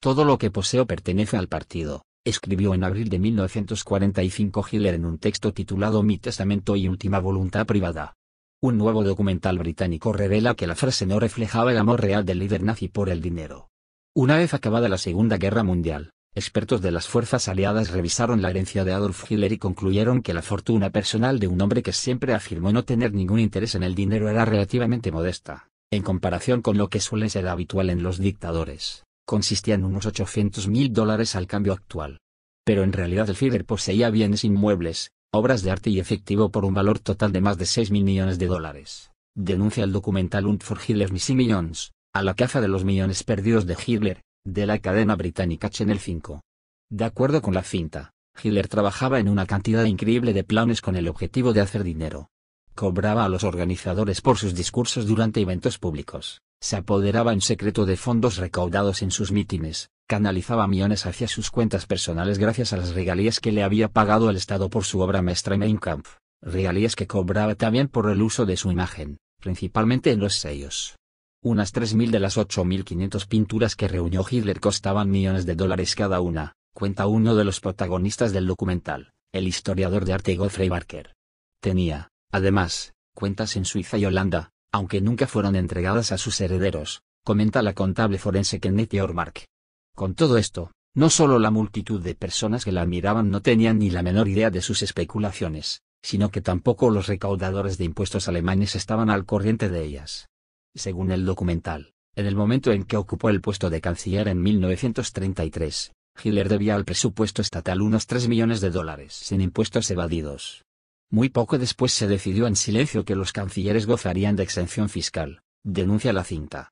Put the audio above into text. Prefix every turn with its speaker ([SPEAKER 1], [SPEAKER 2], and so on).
[SPEAKER 1] Todo lo que poseo pertenece al partido, escribió en abril de 1945 Hitler en un texto titulado Mi testamento y última voluntad privada. Un nuevo documental británico revela que la frase no reflejaba el amor real del líder nazi por el dinero. Una vez acabada la Segunda Guerra Mundial, expertos de las fuerzas aliadas revisaron la herencia de Adolf Hitler y concluyeron que la fortuna personal de un hombre que siempre afirmó no tener ningún interés en el dinero era relativamente modesta, en comparación con lo que suele ser habitual en los dictadores consistía en unos 800 mil dólares al cambio actual. Pero en realidad el Führer poseía bienes inmuebles, obras de arte y efectivo por un valor total de más de 6 mil millones de dólares. Denuncia el documental Und for Hitler's Missing Millions, a la caza de los millones perdidos de Hitler, de la cadena británica Channel 5. De acuerdo con la cinta, Hitler trabajaba en una cantidad increíble de planes con el objetivo de hacer dinero cobraba a los organizadores por sus discursos durante eventos públicos, se apoderaba en secreto de fondos recaudados en sus mítines, canalizaba millones hacia sus cuentas personales gracias a las regalías que le había pagado el Estado por su obra maestra Mein Kampf, regalías que cobraba también por el uso de su imagen, principalmente en los sellos. Unas 3.000 de las 8.500 pinturas que reunió Hitler costaban millones de dólares cada una, cuenta uno de los protagonistas del documental, el historiador de arte Godfrey Barker. Tenía, Además, cuentas en Suiza y Holanda, aunque nunca fueron entregadas a sus herederos, comenta la contable forense Kenneth Ormark. Con todo esto, no solo la multitud de personas que la admiraban no tenían ni la menor idea de sus especulaciones, sino que tampoco los recaudadores de impuestos alemanes estaban al corriente de ellas. Según el documental, en el momento en que ocupó el puesto de canciller en 1933, Hitler debía al presupuesto estatal unos 3 millones de dólares en impuestos evadidos. Muy poco después se decidió en silencio que los cancilleres gozarían de exención fiscal, denuncia la cinta.